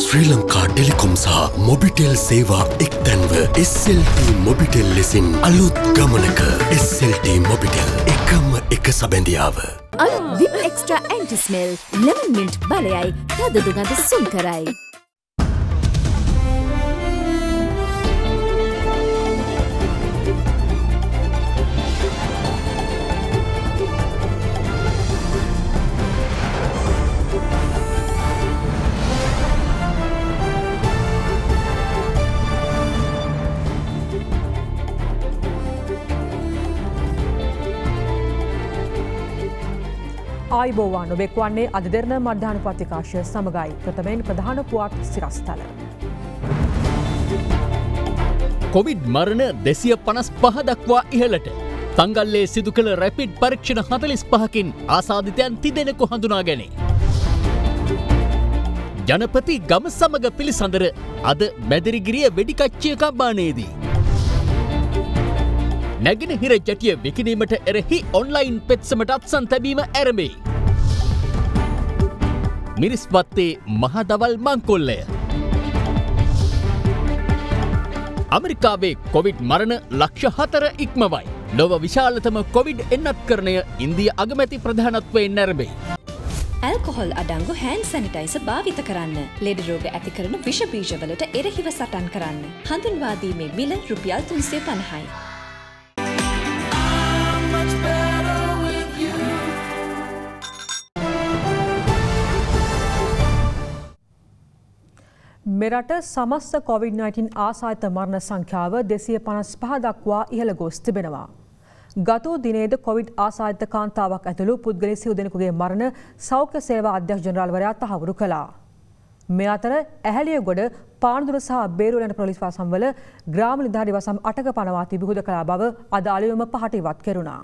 ශ්‍රී Lanka Telecom සහ මොබිටෙල් සේවා එක්තැන්ව SLT Mobitel ලෙසින් අලුත් ගමනක SLT මොබිටෙල් එකම එක සබැඳියාව. අලුත් විප් එක්ස්ට්‍රා ඇන්ටිස්මෙල් ලෙමන් මින්ට් බලයයි තදදුගඳ සුන් කරයි. ආයිබෝවානු වෙක්වන්නේ අද දෙරන මධ්‍යාන පතිකාශය සමඟයි ප්‍රථමයෙන් ප්‍රධාන පුවත් සිරස්ථල. කොවිඩ් මරණ දෙසිය පනස් පහ දක්වා ඉහලට. තංගල්ලේ සිදු කළ රැපිඩ් පරීක්ෂණ හතලිස් පහකින් ආසාධිතයන් තිදෙනෙකු හඳුනා ගැනේ. ජනපති ගම සමඟ පිළිසඳර අද මැදිරිගිරිය වෙඩිකච්චිය කම්බානයේදී. නැගෙනහිර ජැටිය විකිනීමට එරෙහි ඔන්ලයින් පෙත්සමට අත්සන් තැබීම ඇරඹෙයි. මිරිස්වත්තේ මහදවල් මංකොල්ලය. අමරිකාවේ කොවිඩ් මරණ ලක්ෂ හතර ඉක්මවයි. ලොව විශාලතම කොවිඩ් එන්නත් කරණය ඉන්දිය අගමැති ප්‍රධානත්වයෙන් නැරබේ. ඇල්කොහොල් අඩංගු හැන් සැනිටයිස භාවිත කරන්න ලෙඩ රෝග ඇති කරන විෂබීජවලට එරහිව සටන් කරන්න. හඳුන්වාදීමේ මිල රුපියල් තුන්සේ පණහයි. මෙරට සමස්ත COොVID-19 ආසාහිත මරණ සංඛ්‍යාව දෙසිය පනස් පහ දක්වා ඉහළ ගොස් තිබෙනවා. ගතු දිනේද කොවිඩ් ආසාහිත කාන්තාවක් ඇතුළු පුද්ගලි සිවදෙනකුගේ මරණ සෞඛ්‍ය සේවා අධ්‍යක්ෂ ජනරාල්වරයා තහවුරු කළා. මෙ අතර ඇහැලිය ගොඩ පාන්දුර සහ බේරුලන ප්‍රලිස්වාසම්වල ග්‍රාම නිධාරිවසම් අටක පනවා තිබිහුද කලා බව අදාළයොම පහටිවත් කෙරුණා.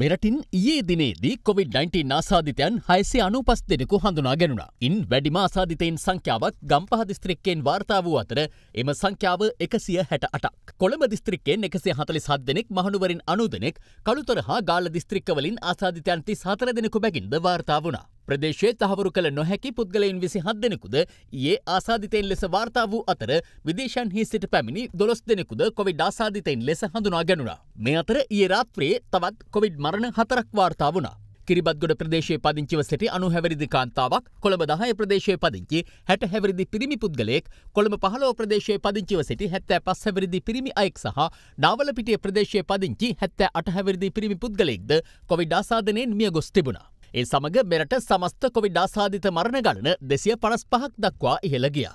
මෙරටින් ඒ දිනේදී COොVID-19 ආසාධිතයන් හයසේ අනුපස් දෙනෙකු හඳුනා ගැනුණා. ඉන් වැඩිම ආසාධිතයින් සංඛ්‍යාවක් ගම්පහ දිස්ත්‍රික්කයෙන් වාර්තා වූ අතර එම සංඛ්‍යාව එකසිය හැට අටක්. කොළඹ දිස්ත්‍රික්කෙන් එකසිය හතලිස් හත් දෙනෙක් මහනුවරින් අනු දෙනෙක් කළුතර හා ගාල දිස්ත්‍රික්කවලින් ආසාධිතයන් තිස් හතර දෙනෙකු බැගින්ද වාර්තා වුණා. ප්‍රදේශයේ තහවුරු කළ නොහැකි පුද්ගලයින් විසි හත් දෙනෙකුද ඒ ආසාධිතයින් ලෙස වාර්තා වූ අතර විදේශන්හි සිට පැමිණි දොස් දෙනෙකුද කොවිඩ් ආසාධිතයින් ලෙස හඳුනා ගැනුණා. මේ අතර ඒ රාත්‍රයේ තවත් කොවිඩ් මරණ හතරක් වාර්තා වුණා. කිරිබත්ගොඩ ප්‍රදේශය පදිංචිව සිටි අනු හැවරිදි කාන්තාවක් කොළඹ දහය ප්‍රදේශය පදිංචි හැට හැවරිදි පිරිමි පුද්ගලයෙක් කොළඹ පහලෝ ප්‍රදේශය පදිංචිව සිටි හැත්තෑ පස් හැවරිදි පිරිමි අයෙක් සහ නාවලපිටිය ප්‍රදේශය පදිංචි හැත්තෑ අට හැවරිදි පිරිමි පුද්ගලෙක්ද කොවිඩ් ආසාධනයෙන් මිය ගොස් තිබුණා. ඒ සමඟ මෙරට සමස්ත කොවිඩා සාධිත මරණ ගණන දෙසිය පනස් පහක් දක්වා ඉහළගිය.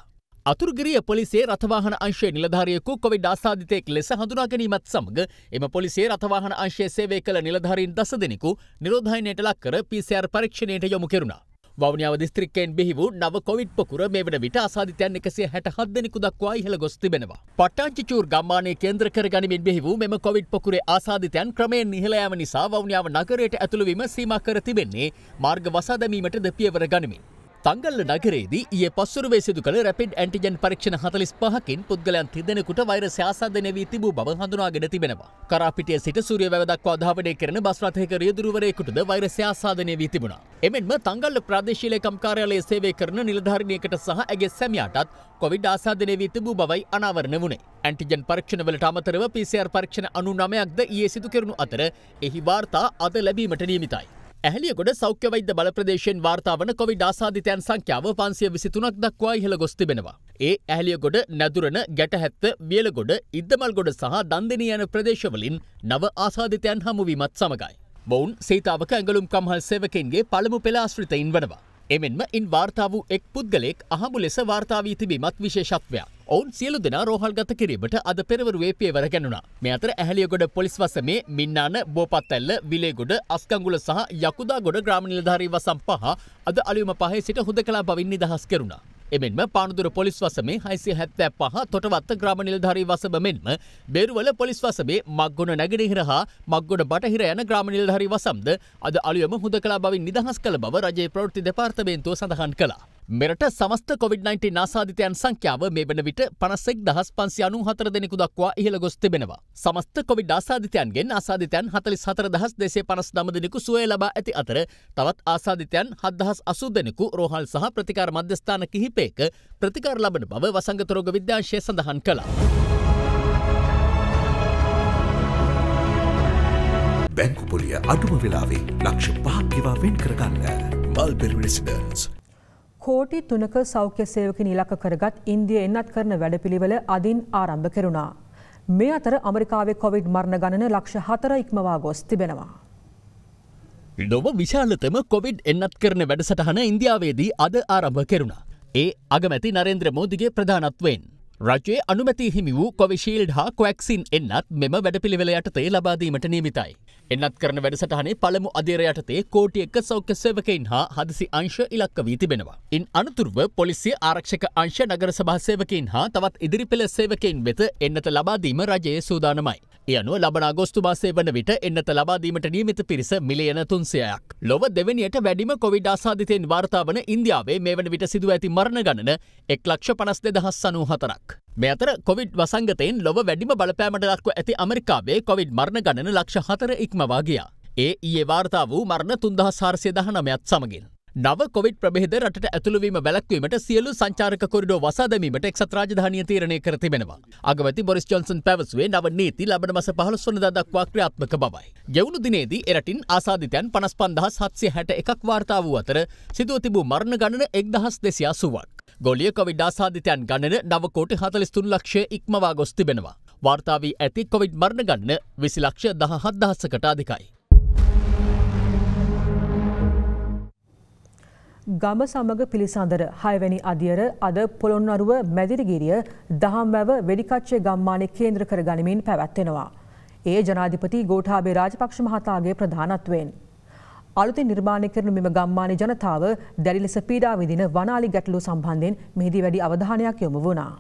අතුරගිරිය පොලිසේ රථවාහන අංශය නිලධාරියෙකු කොවිඩ් ආසාධිතයෙක් ලෙස හඳුනා ගැනීමත් සමඟ එම පොලිසේ රථවාහන අංශය සේවය කළ නිලධාරීන් දස දෙනෙකු නිරෝධායනයට ලක් කර පිසිR පරීක්ෂණයට යොමු කෙරුණා. වනිාව දිස්ත්‍රික්කයෙන් බිහිවූ නව කොවිට් පොකුර මේ වන විට අසාධිතයන් එකසේ හැට හදදෙනෙකු දක්වා ඉහළ ගොස් තිබෙනවා. පට්ටංචිචූර් ගම්මානය කේන්ද්‍ර කර ගනිමින් බිහිවූ මෙම කොවිට් පොකුරේ ආසාධිතයන් ක්‍රමයෙන් නිහලයෑම නිසා වනිාව නගරයට ඇතුළු විම සීම කර තිබෙන්නේ මාර්ග වසා දැමීමට දෙපියවර ගනිමින්. තංගල්ල නගරේදී ඒ පස්සුරුවේ සිදු කළ රැපිඩ් ඇන්ටිජන් පරීක්ෂණ හතලිස් පහකින් පුද්ගලයන් තිදෙනෙකුට වෛරස ආසාදනය වී තිබූ බව හඳුනාගෙන තිබෙනවා. කරාපිටිය සිට සූරිය වැව දක්වා ධාවනය කරන බස් රථයක රියදුරුවරයෙකුටද වෛරස ආසාදනය වී තිබුණා. එමෙන්ම තංගල්ල ප්‍රාදේශීය ලේකම් කාර්යාලයේ සේවය කරන නිලධාරිණියකට සහ ඇගේ සැමියාටත් කොවිඩ් ආසාදනය වී තිබූ බවයි අනාවරණ වුණේ. ඇන්ටිජන් පරීක්ෂණවලට අමතරව PCR පරීක්ෂණ අනුනමයක්ද ඊයේ සිදු කරනු අතර එහි වාර්තා අද ලැබීමට නියමිතයි. ඇහලියගොඩ සෞඛ්‍ය වෛද්‍ය බල ප්‍රදේශයෙන් වාර්තාාවන කොවිඩ ආසාධිතයන් සංඛ්‍යාව පන්සිය විසිතුනක් දක්වා ඉහළ ගොස් තිබෙනවා. ඒ ඇහලියගොඩ නැදුරන ගැටහැත්ත බියලගොඩ ඉද්දමල්ගොඩ සහ දන්දිනී යන ප්‍රදේශවලින් නව ආසාධිතයන් හමුවීමත් සමඟයි. මොවුන් සීතාවක ඇඟලුම් කම්හල් සෙවකෙන්ගේ පළමු පෙලාශ්‍රිතයින් වනවා. එමෙන්ම ඉන් වාර්තා වූ එක් පුද්ගලෙක් අහමු ලෙස වාර්තාාවී තිබීමත් විශේෂත්වයක්. ඔවුන් සියලු දෙනා රෝහල්ගත කිරීමට අද පෙරවරුවේ පියවර ගැනුණා. මේ අතර ඇහලියගොඩ පොලිස් වසමේ මින්නාන බෝපත්තැල්ල විලේගොඩ අස්කංගුල සහ යකුදාගොඩ ග්‍රාමණිලධාරී වසම් පහ අද අලියුම පහේ සිට හුද කලා බවින් නිදහස් කරුණා. එමෙන්ම පානදුර පොලිස් වසමේ හයිසිය හැත්තෑ පහ තොටවත්ත ග්‍රම නිලධාරී වසබ මෙන්ම බේරුවල පොලිස් වසබේ මක්ගොන නැගෙනහිර හා මක්ගොඩ බටහිර යන ග්‍රම නිලධාරී වසම්ද අද අලුයම හුද කලා බවින් නිදහස් කළ බව රජයේ ප්‍රෘති දෙපාර්තමේන්තුව සඳහන් කලා. මෙරට සමස්ත කොවිD-19 නාසාධිතයන් සංඛ්‍යාව මේ වන විට පනසෙක් දහස් පන්සි අනු හතර දෙනෙකු දක්වා ඉහළ ගොස් තිබෙනවා. සමස්ත කොවිD ආසාධිතයන්ගෙන් ආසාධිතයන් හතලිස් හතර දහස් දෙසේ පනස් නම දෙනෙකු සුවය ලබා ඇති අතර තවත් ආසාධිතයන් හත්දහස් අසු දෙනෙකු රෝහල් සහ ප්‍රතිකාර මධ්‍යස්ථාන කිහිපයක ප්‍රතිකාර ලබන බව වසංගතරෝග විද්‍යාංශය සඳහන් කළා. බැංකු පොලිය අඩුම වෙලාවේ ලක්ෂ පහක්කිවා වෙන් කරගන්න. මල්බෙරි රෙසිඩන්ස් කෝටි තුනක සෞඛ්‍ය සේවකින් ඉලක්ක කරගත් ඉන්දිය එන්නත් කරන වැඩපිළිවෙල අදින් ආරම්භ කෙරුණා. මේ අතර අමරිකාවේ කොවිඩ් මරණ ගණන ලක්ෂ හතර ඉක්මවා ගොස් තිබෙනවා. ලොව විශාලතම කොවිඩ් එන්නත් කරන වැඩසටහන ඉන්දියාවේදී අද ආරම්භ කෙරුණා. ඒ අගමැති නරේන්ද්‍ර මෝදිගේ ප්‍රධානත්වෙන්. රජයේ අනුමැති හිමි වූ කොවිශීල්ඩ් හා කොවැක්සින් එන්නත් මෙම වැඩපිළිවෙල යටතේ ලබාදීමට නීමිතයි. එන්නත් කරන වැඩසටහනේ පළමු අධේරයටතේ කෝටි එක්ක සෞඛ්‍ය සේවකයින් හා හදසි අංශ ඉලක්ක වී තිබෙනවා. ඉන් අනතුරව පොලිසිය ආරක්ෂක අංශ නගර සභා සේවකයින් හා තවත් ඉදිරිපෙළ සේවකයින් වෙත එන්නත ලබාදීම රජයේ සූදානමයි. යනුව ලබන අගොස්තු මාසේ වන විට එන්නත ලබාදීමට නියමිත පිරිස මිලියන තුන්සයක්. ලොව දෙවැනියට වැඩිම කොවිඩ් ආසාධිතයෙන් වාර්තාාවන ඉන්දියාවේ මේ වන විට සිදුව ඇති මරණ ගණන එක් ලක්ෂ පනස් දෙදහස් සනූ හතරක්. මෙතර කොවිඩ් වසංගතයෙන් ලොව වැඩිම බලපෑමට දක්ව ඇති අමරිකාවේ කොවිඩ් මරණ ගණන ලක්ෂ හතර ඉක්මවාගිය. ඒ ඒ වාර්තා වූ මරණ තුන්දහ සාර්සය දහනමයත් සමගින්. නව කොවිඩ් ප්‍රබේද රට ඇතුළවීම වැලක්වීමට සියලු සංචාරක කොරිඩෝ වසාදමීමට එක්සත් රාජධානය තීරණය කර තිබෙනවා. අගවති බොරිස් ජොන්සන් පැවසුවේ නව නීති ලබන මස පහළොස් වනදා දක්වා ක්‍රියාත්මක බවයි. ගෙවුණු දිනේදී එරටින් ආසාධිතයන් පනස් පන්දහස් හත්සේ හැට එකක් වාර්තා වූ අතර සිදුව තිබූ මරණ ගණන එක්දහස් දෙසියා සුවක්. ගොලිය කොවිඩ් ආසාධිතයන් ගණන නවකෝට හතලිස්තුන් ලක්ෂය ඉක්මවා ගොස් තිබෙනවා. වාර්තාාවී ඇති කොවිඩ් මරණ ගන්න විසි ලක්ෂ දහ හත්දහස්සකට අධිකයි. ගම සමග පිළිසඳර හයවැනි අධියර අද පොළොන්නරුව මැදිරිගිරිය දහම්වැව වෙඩිකච්චේ ගම්මානය කේන්ද්‍ර කර ගනිමින් පැවැත්වෙනවා. ඒ ජනාධිපති ගෝඨාබේ රාජපක්ෂ මහතාගේ ප්‍රධානත්වයෙන්. අලුති නිර්මාණය කරන මෙම ගම්මානය ජනතාව දැඩි ලෙස පීඩා විදින වනාලි ගැටලු සම්බන්ධයෙන් මෙහිදී වැඩි අවධානයක් යොමු වුණා.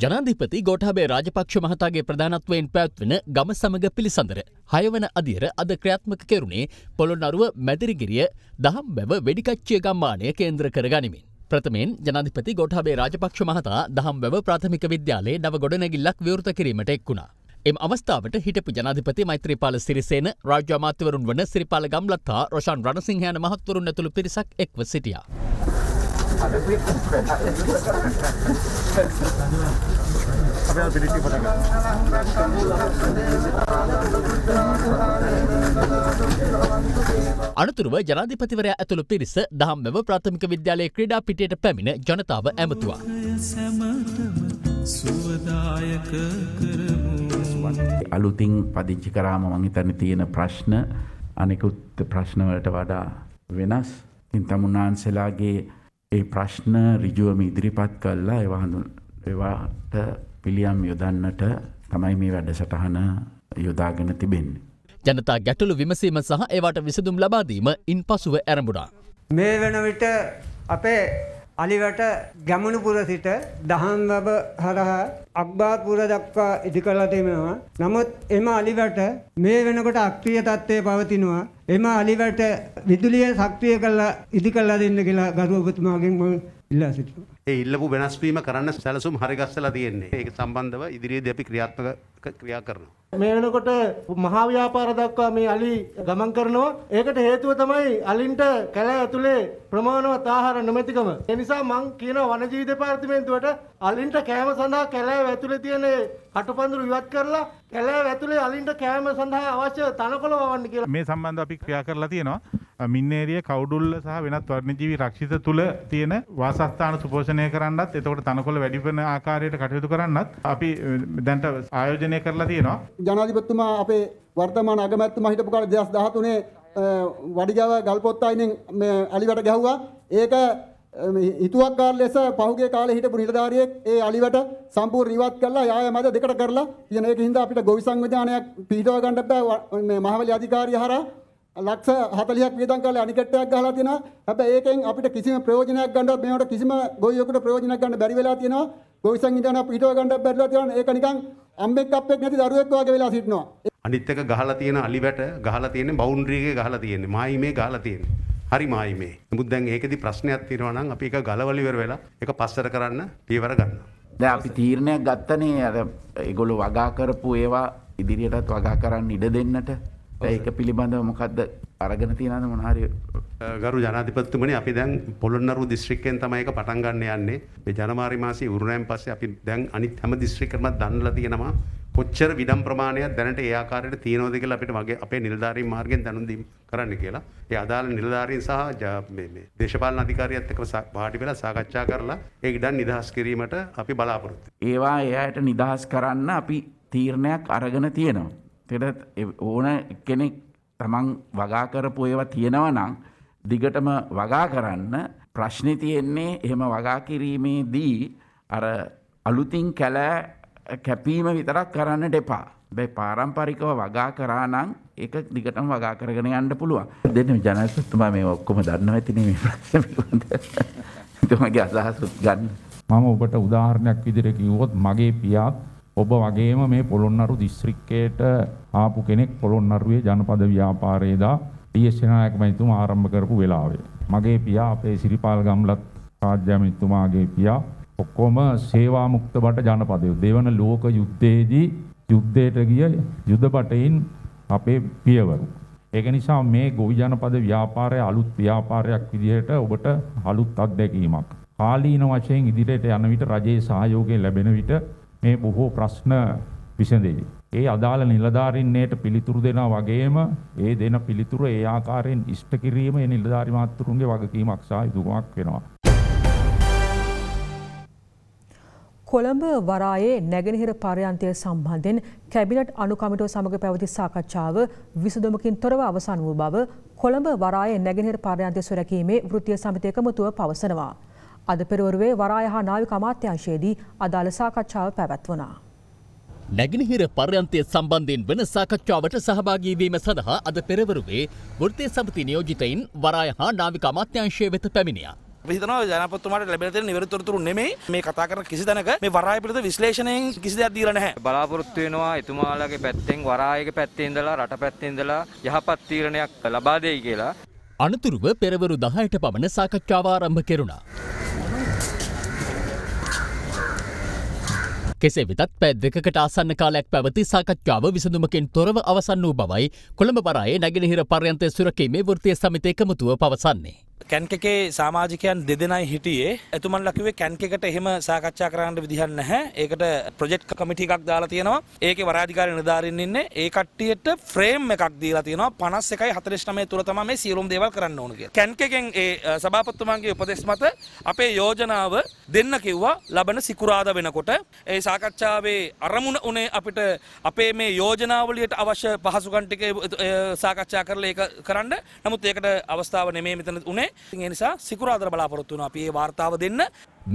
ජනාධිපති ගොටහබේ රාජපක්ෂ මහතාගේ ප්‍රධානත්වයෙන් පැත්වෙන ගම සමඟ පිළිසඳර. හයවන අධියර අද ක්‍රියාත්මක කෙරුණේ පොළොනරුව මැදිරිගිරිය දහම් බැව වෙඩිකච්චිය ගම්මානය කේන්ද්‍ර කරගනිමින්. ප්‍රථමෙන් ජනාධිපති ගොටහබේ රාජපක්ෂ මහතා දහම් බැව ප්‍රාථමික විද්‍යාලේ නව ගොඩනැගිල්ලක් විවෘත කිරීමට එක්ුණා. එම අවස්ථාවට හිටපු ජනාධිපති මෛත්‍රීපාල සිරිසේන රාජ්‍යමාත්‍යවරුන් වන සිරිපාල ගම්ලත්තා රොෂන් රණසිංහයන මහත්වරුන් ඇතුළු පිරිසක් එක්ව සිටියා. availability for them. අනතුරුව ජනාධිපතිවරයා ඇතුළු පිරිස දහම් මෙව ප්‍රථමික විද්‍යාලයේ ක්‍රඩා පිටියට පැමිණ ජනතාව ඇමතුවා. සුවදායක කරමු. අලුතින් පදිච්චි කරාම මංහිතන තියෙන ප්‍රශ්න අනෙකුත් ප්‍රශ්නවලට වඩා වෙනස්. ඉන් තමුන්නාන්සෙලාගේ ඒ ප්‍රශ්න ඍජුවම ඉදිරිපත් කළා ඒවා හඳුන් ඒවාට පිළියම් යොදන්නට තමයි මේ වැඩසටහන යොදාගෙන තිබෙන්නේ. ජනතා ගැටලු විමසීම සහ ඒවට විසඳුම් ලබාදීම ඉන් පසුව ඇරඹුණා. මේ වෙන විට අපේ අලිවැට ගැමුණුපුර සිට දහම්වැබ හරහා අක්බාත්පුර දක්වා ඉදි කරලා තිබෙනවා. නමුත් එම අලිවැට මේ වෙනකොට අක්‍රීය තත්ත්වයේ පවතිනවා. එම අලිවැට විදුලිය සක්‍රිය කරලා ඉදි කරලා දෙන්න කියලා ගරු ඔබතුමාගෙන් මම ඉල්ලා සිටිනවා. ඒ ඉල්ලපු වෙනස්වීම කරන්න සැලසුම් හරිගස්සලා තියෙන්නේ. ඒක සම්බන්ධව ඉදිරියේදී අපි ක්‍රියාත්මක ක්‍රියා කරනවා. මේ වෙනකොට මහා ව්‍යාපාර දක්වා මේ අලි ගමන් කරනවා. ඒකට හේතුව තමයි අලින්ට කැලෑ ඇතුලේ ප්‍රමාණවත් ආහාර නොමැතිකම. ඒ නිසා මං කියනවා වනජීවි දෙපාර්තමේන්තුවට අලින්ට කෑම සඳහා කැලෑ ඇතුලේ තියෙන කටුපඳුරු ඉවත් කරලා කැලෑ ඇතුලේ අලින්ට කෑම සඳහා අවශ්‍ය තනකොළ වවන්න කියලා. මේ සම්බන්ධව අපි ක්‍රියා කරලා තියෙනවා. මින්නේරිය කවුඩුල්ල සහ වෙනත් වර්ණජීවි රක්ෂිත තුල තියෙන වාසස්ථාන සුපෝෂණය කරන්නත් එතකොට තනකොළ වැඩි වෙන ආකාරයට කටයුතු කරන්නත් අපි දැන්ට ආයෝජනය නිර්දේශනය කරලා තියෙනවා. ජනාධිපතිතුමා අපේ වර්තමාන අගමැතිතුමා හිටපු කාලේ 2013 වඩිජාව ගල්පොත්තායිනෙන් මේ අලිවට ගැහුවා. ඒක හිතුවක්කාර ලෙස පහුගේ කාලේ හිටපු නිලධාරියෙක් ඒ අලිවට සම්පූර්ණ ඉවත් කරලා යාය මැද දෙකට කරලා කියන එක හින්දා අපිට ගොවි සංවිධානයක් පිටව ගන්න බෑ මේ මහවැලි අධිකාරිය හරහා ලක්ෂ 40ක් වියදම් කරලා අනිකටයක් ගහලා තියෙනවා. හැබැයි ඒකෙන් අපිට කිසිම ප්‍රයෝජනයක් ගන්නවත් මේවට කිසිම ගොවියෙකුට ප්‍රයෝජනයක් ගන්න බැරි වෙලා තියෙනවා. ගොවිසන් ඉඳන් පිටව ගන්නත් බැරිලා තියෙනවා. ඒක නිකන් අම්බෙක් අප්පෙක් නැති දරුවෙක් වගේ වෙලා සිටිනවා. අනිත් එක ගහලා තියෙන අලිවැට ගහලා තියෙන බවුන්ඩරි එකේ ගහලා තියෙන්නේ. මායිමේ ගහලා තියෙන්නේ. හරි මායිමේ. නමුත් දැන් ඒකෙදි ප්‍රශ්නයක් තියෙනවා නම් අපි ඒක ගලවල ඉවර වෙලා ඒක පස්සට කරන්න පියවර ගන්න. දැන් අපි තීරණයක් ගත්තනේ අර ඒගොල්ලෝ වගා කරපු ඒවා ඉදිරියටත් වගා කරන්න ඉඩ දෙන්නට ඒක පිළිබඳව මොකක්ද අරගෙන තියනද මොනහරි ගරු ජනාධිපත්තුමනි අපි දැන් පොළොන්නරු දිස්ත්‍රික්කෙන් තමයි ඒක පටන් ගන්න යන්නේ මේ ජනවාරි මාසේ උරුණයන් පස්සේ අපි දැන් අනිත් හැම දිස්ත්‍රික්කෙම දන්ලා තියෙනවා කොච්චර විඩම් ප්‍රමාණයක් දැනට ඒ ආකාරයට තියෙනවද කියලා අපිට වගේ අපේ නිලධාරීන් මාර්ගයෙන් දැනුම් දීම් කරන්න කියලා. ඒ අදාළ නිලධාරීන් සහ මේ මේ දේශපාලන අධිකාරියත් එක්ක වාඩි වෙලා සාකච්ඡා කරලා ඒ ඉඩම් නිදහස් කිරීමට අපි බලාපොරොත්තු ඒවා එයාට නිදහස් කරන්න අපි තීරණයක් අරගෙන තියෙනවා. තෙර ඕන කෙනෙක් තමන් වගා කරපු ඒවා තියෙනව නම් දිගටම වගා කරන්න ප්‍රශ්නි තියෙන්නේ එහෙම වගා කිරීමේදී අර අලුතින් කැලෑ කැපීම විතරක් කරන්න දෙපා. බැයි පාරම්පරිකව වගා කරා නම් ඒක දිගටම වගා කරගෙන යන්න පුළුවන්. දෙන්න ජනසතුමා මේ ඔක්කොම දන්නවා ඇතිනේ මේ ප්‍රශ්න පිළිබඳ. තුමගේ අදහස් ගන්න. මම ඔබට උදාහරණයක් විදිහට කිව්වොත් මගේ පියාත් ඔබ වගේම මේ පොළොන්නරු දිස්ත්‍රික්කයට ආපු කෙනෙක් පොළොන්නරුවේ ජනපද ව්‍යාපාරයේදා ටීඑස් නායක මැතිතුමා ආරම්භ කරපු වෙලාවේ මගේ පියා අපේ සිරිපාල ගම්ලත් රාජ්‍ය මැතිතුමාගේ පියා ඔක්කොම සේවා මුක්ත බට ජනපදය දෙවන ලෝක යුද්ධයේදී යුද්ධයට ගිය යුදබටයින් අපේ පියවරු. ඒක නිසා මේ ගොවි ජනපද ව්‍යාපාරය අලුත් ව්‍යාපාරයක් විදිහට ඔබට අලුත් අත්දැකීමක්. කාලීන වශයෙන් ඉදිරියට යන විට රජයේ සහයෝගය ලැබෙන විට මේ බොහෝ ප්‍රශ්න විසඳෙයි. ඒ අදාළ නිලධාරින්නේට පිළිතුරු දෙනා වගේම ඒ දෙන පිළිතුර ඒ ආකාරයෙන් ඉෂ්ට කිරීම ඒ නිලධාරි මාත්‍රුන්ගේ වගකීමක් සහ යුතුයකමක් වෙනවා. කොළඹ වරායේ නැගෙනහිර පරයන්තය සම්බන්ධයෙන් කැබිනට් අනුකමිටුව සමග පැවති සාකච්ඡාව විසඳුමකින් තොරව අවසන් වූ බව කොළඹ වරායේ නැගෙනහිර පරයන්තය සුරැකීමේ වෘත්තීය සමිතිය එකමුතුව පවසනවා. අද පෙරවරුවේ වරාය හා නාවික අමාත්‍යංශයේදී අදාළ සාකච්ඡාව පැවැත්වනා. නැගිනිහිර පර්යන්තය සම්බන්ධයෙන් වෙන සාකච්ඡාවට සහභාගීවීම සඳහා අද පෙරවරුවේ වෘත්තය සමති නියෝජිතයින් වරාය හා නාවික අමාත්‍යංශය වෙත පැමිණිය. හිතනවා ජනපතුමාට ලැබෙන නිවරතුරතුරු නෙමෙයි මේ කතා කරන කිසි තැනක මේ වරාය පිළිබඳ විශ්ලේෂණයෙන් කිසි දෙයක් දීලා නැහැ. බලාපොරොත්තු වෙනවා එතුමාලාගේ පැත්තෙන් වරායක පැත්තේ ඉඳලා රට පැත්තේ ඉඳලා යහපත් තීරණයක් ලබා දෙයි කියලා. අනතුරුව පෙරවරු 10ට පමණ සාකච්ඡාව ආරම්භ කෙරුණා. කෙසේ වෙතත් පැත් දෙකට අසන්න කාලයක් පැවති සාකච්ඡාව විසඳුමකින් තොරව අවසන් වූ බවයි කොළඹ බරයේ නැගෙනහිර පර්යන්තය සුරකීමේ වෘතිය සමිතය එකමුතුව පවසන්නේ. කැන්කේ සාමාජිකයන් දෙදෙනයි හිටියේ එතුමන් ලකිවේ කැන්කෙකට එහෙම සාකච්ඡා කරන්න විදිහක් නැහැ. ඒකට ප්‍රොජෙක්ට් කමිටි එකක් දාලා තියෙනවා. ඒකේ වරාධිකාරී නිලධාරීන් ඉන්නේ. ඒ කට්ටියට ෆ්‍රේම් එකක් දීලා තියෙනවා 51 49 තුල තමයි මේ සියලුම දේවල් කරන්න ඕන කියලා. කැන්කෙන් ඒ සභාපතිතුමාගේ උපදෙස් මත අපේ යෝජනාව දෙන්න කිව්වා ලබන සිකුරාදා වෙනකොට. ඒ සාකච්ඡාවේ අරමුණ උනේ අපිට අපේ මේ යෝජනාවලියට අවශ්‍ය පහසුකම් ටික සාකච්ඡා කරලා ඒක කරන්න. නමුත් ඒකට අවස්ථාව නෙමෙයි මෙතන උනේ. ඒ නිසා සිකුරාදර බලාපොරොත්තු වෙනවා අපි මේ වාර්තාව දෙන්න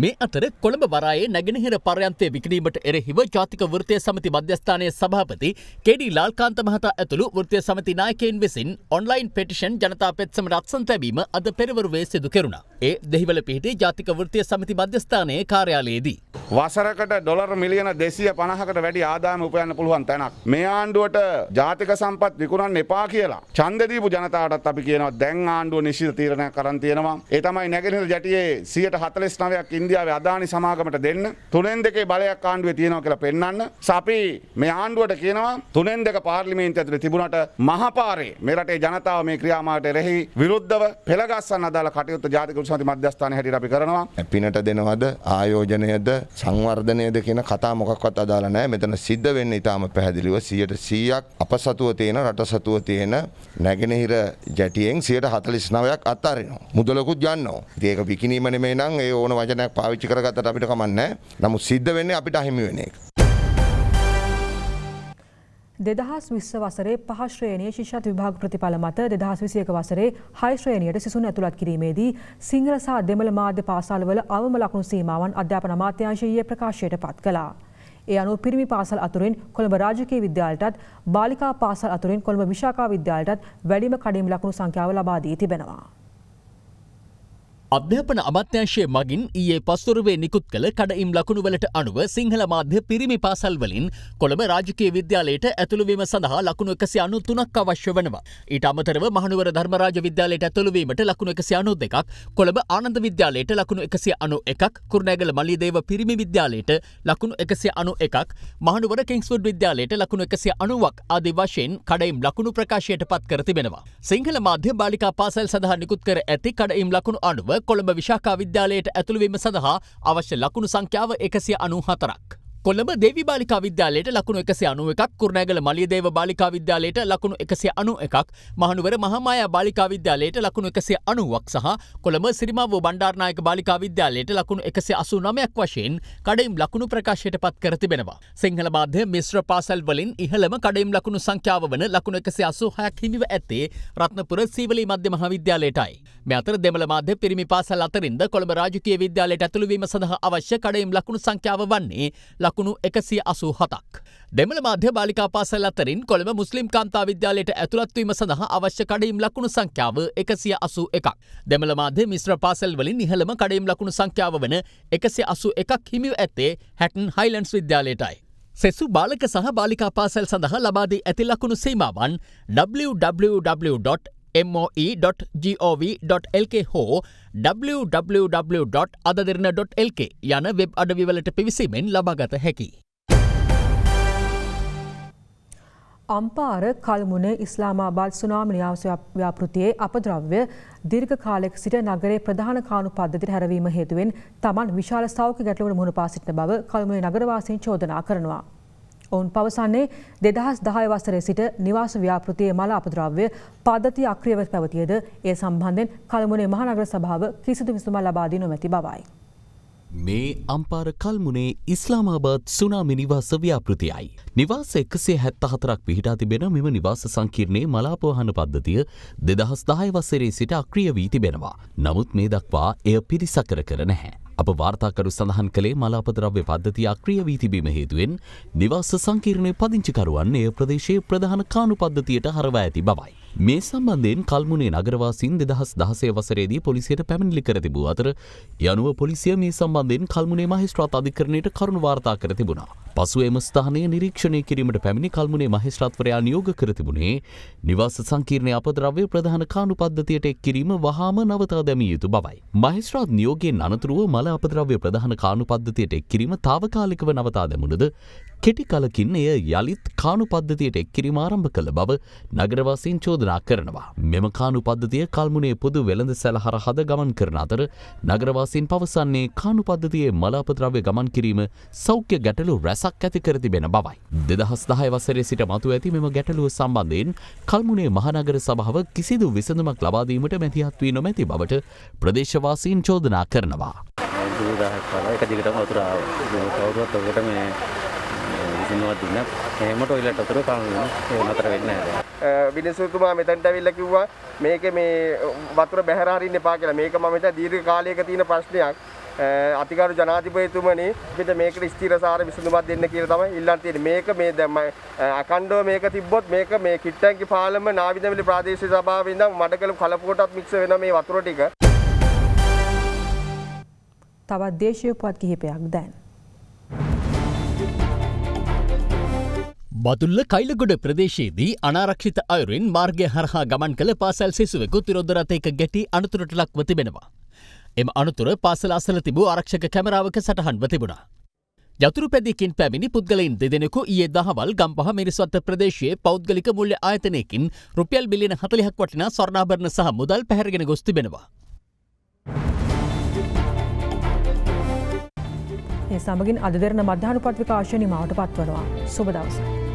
මේ අතර කොළඹ වරායේ නැගෙනහිර පර්යන්තය විකිනීමට එරෙහිව ජාතික වෘතය සමති මධ්‍යස්ථානය සභාපති කෙඩී ලාල්කාන්ත මහතා ඇතුළු වෘතය සමති නායකයෙන් විසින් ඔන්ලයින් පෙටිෂන් ජනතා පෙත්සම රත්සන් තැබීම අද පෙරවරුවේ සිදු කෙරුණා. ඒ දෙහිවල පිහිටි ජාතික වෘතය සමති මධ්‍යස්ථානයේ කාර්යාලයේදී. වසරකට ඩොලර් මිලියන දෙසිය පණහකට වැඩි ආදායම උපයන්න පුළුවන් තැනක්. මේ ආණ්ඩුවට ජාතික සම්පත් විකුණන්න එපා කියලා. චන්දදීපු ජනතාවටත් අපි කියනවා දැන් ආණ්ඩුව නිශ්චිත තීරණයක් කරන් තියෙනවා. ඒ තමයි නැගෙනහිර ජැටියේ 149ක් ඉන්දියාව අදානි සමාගමට දෙන්න තුනෙන් දෙකේ බලයක් ආණ්ඩුව තියෙනව කියලා පෙන්න්න සපි මේ ආණ්ඩුවට කියනවා තුනෙන් දෙක පාර්ලිමේන්ත ඇතුළ තිබුණට මහපාරේ මෙරටේ ජනතාව මේ ක්‍රියාමාට එරෙහි විරුද්ධව පෙළගස්සන් අදාල කටයුත්ත ජාතික සති මධ්‍යස්ථාන හැටි අපි කරනවා පිනට දෙනවද ආයෝජනයද සංවර්ධනයද කියන කතා මොකක්වත් අදාල නෑ මෙතන සිද්ධ වෙන්න ඉතාම පැහැදිලිව සියට සීයක් අප සතුව තියෙන රට සතුව තියෙන නැගෙනහිර ජැටියෙන් සියට හතලිස් නවයක් අත්තාරනවා. මුදලකුත් යන්නවා. ඒක විකිනීමන මේ නම් ඒ ඕන වචනයක් පාවිච්චි කරගත්තට අපිට කමන්නේ. නමුත් සිද්ධ වෙන්නේ අපිට අහිමි වෙන එක. දෙදහස් විස්ස වසරේ පහශ්‍රයනය ශිෂත් විභාග ප්‍රතිඵල මත දෙදහස් විසියක වසරේ හයිශ්‍රයනයට සිසුන් ඇතුළත් කිරීමේදී සිංහල සහ දෙමළ මාධ්‍ය පාසල්වල අවම ලකුණු සීමාවන් අධ්‍යාපන අමාත්‍යංශයේ ප්‍රකාශයට පත් කළා. ඒ අනුව පිරිමි පාසල් අතුරින් කොළඹ රාජකීය විද්‍යාලයටත් බාලිකා පාසල් අතුරින් කොළඹ විශාකා විද්‍යාලයටත් වැඩිම කඩිම් ලකුණු සංඛ්‍යාව ලබා දී තිබෙනවා. අධ්‍යාපන අමත්‍යංශය මගින් ඊයේ පස්තුරුවේ නිකුත් කළ කඩඉම් ලකුණුවලට අනුව සිංහල මාධ්‍ය පිරිමි පාසල්වලින් කොළඹ රාජකය විද්‍යාලයට ඇතුළුවීම සඳහා ලකුණු එකසි අනු තුනක් අවශ්‍ය වනවා. ඊට අමතරව මහනුවර ධර්මරාජ විද්‍යාලයට ඇතුළුවීමට ලකුණු එකසි අනු දෙකක් කොළඹ ආනන්ද විද්‍යාලයට ලකුණු එකසි අනු එකක් කුරුණෑගල මලිදේව පිරිමි විද්‍යාලයට ලකුණු එකසි අනු එකක් මහනුවර කින්ස්වුඩ් විද්‍යාලයට ලකුණු එකසි අනුවක් ආදි වශයෙන් කඩයිම් ලකුණු ප්‍රකාශයට පත් කර තිබෙනවා. සිංහල මාධ්‍ය බාලිකා පාසල් සඳහා නිකුත් කර ඇති කඩයිම් ලකුණු අනුව කොළඹ විශාකා විද්‍යාලයට ඇතුළුවීම සඳහා අවශ්‍ය ලකුණු සංඛ්‍යාව එකසිය අනුහතරක්. කොළඹ දෙවි බාලිකා විද්‍යාලයට ලකුණු එකසි අනුව එකක් කුරුණෑගල මලියදේව බාලිකා විද්‍යාලයට ලකුණු එකසිය අනු එකක් මහනුවර මහමායා බාලිකා විද්‍යාලයට ලකුණු එකසිය අනුවක් සහ කොළඹ සිරිමාව බණ්ඩාරනායක බාලිකා විද්‍යාලයට ලකුණු එකසි අසු නමයක් වශයෙන් කඩයිම් ලකුණු ප්‍රකාශයට පත් කර තිබෙනවා. සිංහල මාධ්‍ය මිශ්‍ර පාසල් වලින් ඉහළම කඩයිම් ලකුණු සංඛ්‍යාව වන ලකුණු එකසි අසු හයක් හිමිව ඇත්තේ රත්නපුර සීවලී මධ්‍ය මහා විද්‍යාලයටයි. මේ අතර දෙමළ මාධ්‍ය පිරිමි පාසල් අතරින්ද කොළඹ රාජකීය විද්‍යාලයට ඇතුළුවීම සඳහා අවශ්‍ය කඩයිම් ලකුණු සංඛ්‍යාව වන්නේ ලකුණු එකසිය අසූ හතක්. දෙමළ මාධ්‍ය බාලිකා පාසල් අතරින් කොළඹ මුස්ලිම් කාන්තා විද්‍යාලයට ඇතුළත්වීම සඳහා අවශ්‍ය කඩයිම් ලකුණු සංඛ්‍යාව එකසිය අසු එකක්. දෙමළ මාධ්‍ය මිශ්‍ර පාසල් වලින් ඉහළම කඩයිම් ලකුණු සංඛ්‍යාව වන එකසි අසු එකක් හිමිව ඇත්තේ හැටන් හයිලන්ස් විද්‍යාලයටයි. සෙසු බාලක සහ බාලිකා පාසල් සඳහා ලබාදී ඇති ලකුණු සීමාවන් MOE.gov.lk හෝ www.අදදිරන.lk යන වෙබ් අඩවිවලට පිවිසීමෙන් ලබාගත හැකි. අම්පාර කල්මුණ ඉස්ලාමාබාද් සුනාමනි ව්‍යාපෘතියේ අපද්‍රව්‍ය දිර්ඝ කාලෙක සිට නගරේ ප්‍රධාන කානු පද්ධතිට හැරවීම හේතුවෙන් තමන් විශාල සෞඛ්‍ය ගැටලුවට මුහුණ පා සිටින බව කල්මුණේ නගරවාසීන් චෝදනා කරනවා. ඔවුන් පවසන්නේ දෙදහස් දහය වසරේ සිට නිවාස ව්‍යාපෘතියේ මල අපද්‍රව්‍ය පද්ධති අක්‍රියව පැවතියද ඒ සම්බන්ධෙන් කළමුණේ මහනගර සභාව කිසිදු විසුමක් ලබා දී නොමැති බවයි. මේ අම්පාර කල්මුණේ ඉස්ලාමාබාද් සුනාමි නිවාස ව්‍යාපෘතියයි. නිවාස එකසේ හැත්ත හතරක් පිහිටා තිබෙන මෙම නිවාස සංකීර්ණයේ මලාපවහන පද්ධතිය දෙදහස් දාය වසරේ සිට අක්‍රිය වී තිබෙනවා. නමුත් මේ දක්වා එය පිරිසකර කර නැහැ. අප වාර්තාකරු සඳහන් කළේ මලාපදරව්‍ය පද්ධති අක්‍රිය වී තිබීම හේතුවෙන් නිවාස සංකීර්ණය පදිංචිකරුවන් එය ප්‍රදේශයේ ප්‍රධාන කානු පද්ධතියට හරවා ඇති බවයි. මේ සම්බන්ධයෙන් කල්මුණේ නගරවාසින් දෙදහස් දහසේ වසරේදී පොලිසියට පැමිණිලි කර තිබූ අතර යනුව පොලිසිය මේ සම්බන්ධයෙන් කල්මුණේ මහිස්ත්‍රාත් අධිකරණයට කරුණු වාර්තා කර තිබුණා. පසු එම ස්ථානය නිරීක්ෂණය කිරීමට පැමිණි කල්මුණේ මහිස්ත්‍රාත්වරයා නියෝග කර තිබුණේ නිවාස සංකීර්ණය අපද්‍රව්‍ය ප්‍රධාන කාණු පද්ධතියට එක් කිරීම වහාම නවතා දැමිය යුතු බවයි. මහිස්ත්‍රාත් නියෝගයෙන් අනතුරුව මල අපද්‍රව්‍ය ප්‍රධාන කාණු පද්ධතියට එක් කිරීම තාවකාලිකව නවතා දැමුණද කෙටි කලකින් එය යළිත් කානු පද්ධතියට එක් කිරීම ආරම්භ කළ බව නගරවාසීන් චෝදනා කරනවා. මෙම කානු පද්ධතිය කල්මුණේ පොදු වෙළඳ සැලහර හද ගමන් කරන අතර නගරවාසීන් පවසන්නේ කානු පද්ධතියේ මලාපද්‍රව්‍ය ගමන් කිරීම සෞඛ්‍ය ගැටලු රැසක් ඇති කර තිබෙන බවයි. දෙදහස් දහය වසරේ සිට මතු ඇති මෙම ගැටලුව සම්බන්ධයෙන් කල්මුණේ මහනගර සභාව කිසිදු විසඳුමක් ලබාදීමට මැතිහත්වී නොමැති බවට ප්‍රදේශවාසීන් චෝදනා කරනවා. දහක් පල එක දිගටම වතුරාව කවරුවත් ඔකට මේ කිසිමවත් දුන්න මොටොයිලට අතුර කාරණා නතර වෙන්නේ නැහැ. විනිසුතුමා මෙතනට ඇවිල්ලා කිව්වා මේකේ මේ වතුර බැහැර හරින්න එපා කියලා. මේක මම හිතා දීර්ඝ කාලයක තියෙන ප්‍රශ්නයක්. අතිගරු ජනාධිපතිතුමනි අපිට මේකට ස්ථිරසාර විසඳුමක් දෙන්න කියලා තමයි ඉල්ලන් තියෙන්නේ. මේක මේ දැන් අකණ්ඩව මේක තිබ්බොත් මේක මේ කිට්ටැංකි පාලම නාවිදමිලි ප්‍රාදේශීය සභාවේ ඉඳන් මඩකළු කලපුවටත් මික්ස් වෙන මේ වතුර ටික. තවත් දේශීය පුවත් කිහිපයක් දැන් බතුල්ල කයිලගොඩ ප්‍රදේශයේදී අනාරක්ෂිත අයුරෙන් මාර්ගය හරහා ගමන් කළ පාසැල් සිසුවෙකු තිරොද්දරතයක ගැටි අනතුරට ලක්ව තිබෙනවා. එම අනතුර පාසල අසල තිබූ ආරක්ෂක කැමරාවක සටහන්ව තිබුණා. යතුරු පැදිකින් පැමිණි පුද්ගලයින් දෙදෙනෙකු ඒ දහවල් ගම්පහ මිනිස්වත්ත ප්‍රදේශයේ පෞද්ගලික මුල්්‍ය ආයතනයකින් රුපියල් බිලියන හතලිහක් වටිනා ස්වර්ණාභරණ සහ මුදල් පැහැරගෙන ගොස් තිබෙනවා. ඒ සමගින් අදරන මධ්‍යානුපත් විකාශය නිමාවට පත්වනවා. සුබ දවසක්.